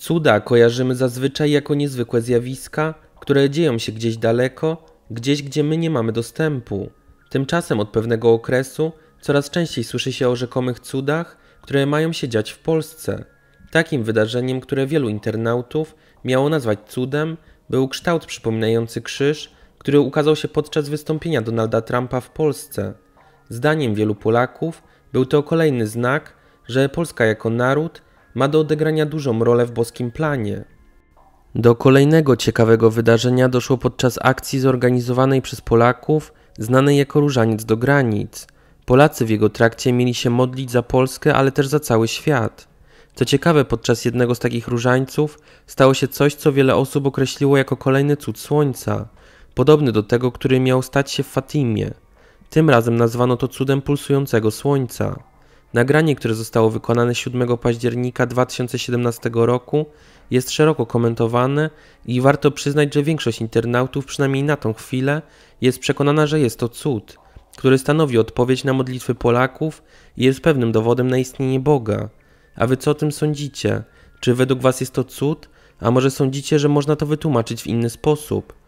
Cuda kojarzymy zazwyczaj jako niezwykłe zjawiska, które dzieją się gdzieś daleko, gdzieś gdzie my nie mamy dostępu. Tymczasem od pewnego okresu coraz częściej słyszy się o rzekomych cudach, które mają się dziać w Polsce. Takim wydarzeniem, które wielu internautów miało nazwać cudem, był kształt przypominający krzyż, który ukazał się podczas wystąpienia Donalda Trumpa w Polsce. Zdaniem wielu Polaków był to kolejny znak, że Polska jako naród ma do odegrania dużą rolę w boskim planie. Do kolejnego ciekawego wydarzenia doszło podczas akcji zorganizowanej przez Polaków, znanej jako Różaniec do Granic. Polacy w jego trakcie mieli się modlić za Polskę, ale też za cały świat. Co ciekawe, podczas jednego z takich różańców stało się coś, co wiele osób określiło jako kolejny cud słońca, podobny do tego, który miał stać się w Fatimie. Tym razem nazwano to cudem pulsującego słońca. Nagranie, które zostało wykonane 7 października 2017 roku, jest szeroko komentowane i warto przyznać, że większość internautów, przynajmniej na tą chwilę, jest przekonana, że jest to cud, który stanowi odpowiedź na modlitwy Polaków i jest pewnym dowodem na istnienie Boga. A wy co o tym sądzicie? Czy według was jest to cud? A może sądzicie, że można to wytłumaczyć w inny sposób?